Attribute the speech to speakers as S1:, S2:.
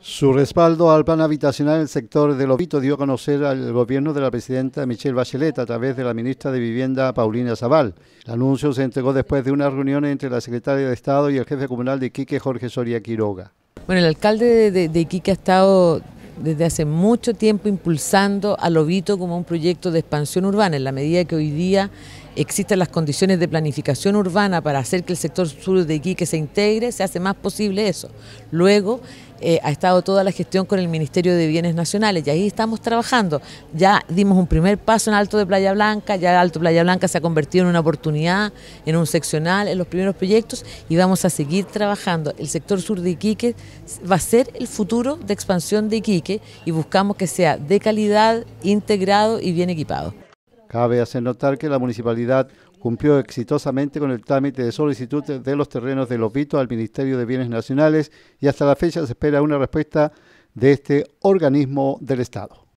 S1: Su respaldo al plan habitacional en el sector de Lobito dio a conocer al gobierno de la presidenta Michelle Bachelet a través de la ministra de Vivienda Paulina Zaval. El anuncio se entregó después de una reunión entre la secretaria de Estado y el jefe comunal de Iquique, Jorge Soria Quiroga.
S2: Bueno, el alcalde de, de Iquique ha estado desde hace mucho tiempo impulsando a Lobito como un proyecto de expansión urbana, en la medida que hoy día existen las condiciones de planificación urbana para hacer que el sector sur de Iquique se integre, se hace más posible eso. Luego eh, ha estado toda la gestión con el Ministerio de Bienes Nacionales y ahí estamos trabajando. Ya dimos un primer paso en Alto de Playa Blanca, ya Alto Playa Blanca se ha convertido en una oportunidad, en un seccional, en los primeros proyectos y vamos a seguir trabajando. El sector sur de Iquique va a ser el futuro de expansión de Iquique y buscamos que sea de calidad, integrado y bien equipado.
S1: Cabe hacer notar que la municipalidad cumplió exitosamente con el trámite de solicitud de los terrenos de vitos al Ministerio de Bienes Nacionales y hasta la fecha se espera una respuesta de este organismo del Estado.